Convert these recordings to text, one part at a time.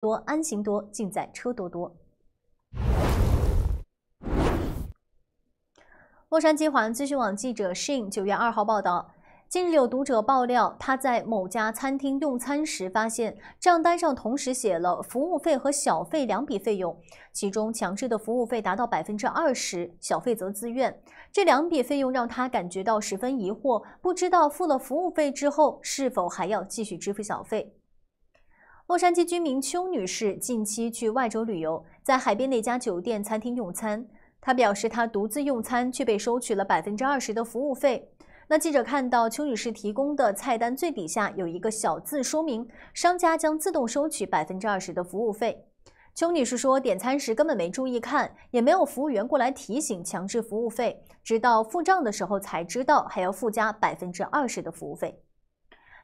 多安行多，尽在车多多。洛杉矶华资讯网记者 Shin 九月二号报道：近日有读者爆料，他在某家餐厅用餐时，发现账单上同时写了服务费和小费两笔费用，其中强制的服务费达到百分之二十，小费则自愿。这两笔费用让他感觉到十分疑惑，不知道付了服务费之后是否还要继续支付小费。洛杉矶居民邱女士近期去外州旅游，在海边那家酒店餐厅用餐。她表示，她独自用餐却被收取了百分之二十的服务费。那记者看到邱女士提供的菜单最底下有一个小字说明，商家将自动收取百分之二十的服务费。邱女士说，点餐时根本没注意看，也没有服务员过来提醒强制服务费，直到付账的时候才知道还要附加百分之二十的服务费。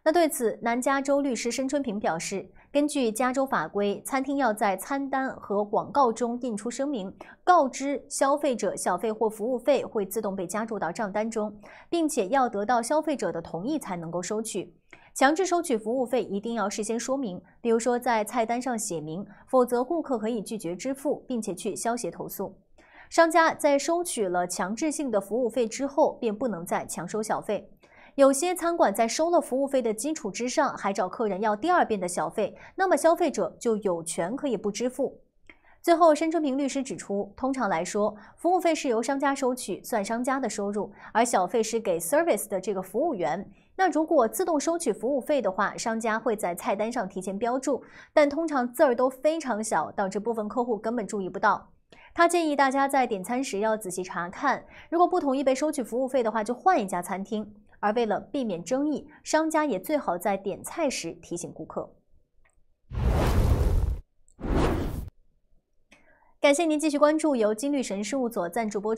那对此，南加州律师申春平表示，根据加州法规，餐厅要在餐单和广告中印出声明，告知消费者小费或服务费会自动被加入到账单中，并且要得到消费者的同意才能够收取。强制收取服务费一定要事先说明，比如说在菜单上写明，否则顾客可以拒绝支付，并且去消协投诉。商家在收取了强制性的服务费之后，便不能再强收小费。有些餐馆在收了服务费的基础之上，还找客人要第二遍的小费，那么消费者就有权可以不支付。最后，申春平律师指出，通常来说，服务费是由商家收取，算商家的收入，而小费是给 service 的这个服务员。那如果自动收取服务费的话，商家会在菜单上提前标注，但通常字儿都非常小，导致部分客户根本注意不到。他建议大家在点餐时要仔细查看，如果不同意被收取服务费的话，就换一家餐厅。而为了避免争议，商家也最好在点菜时提醒顾客。感谢您继续关注由金律神事务所赞助播。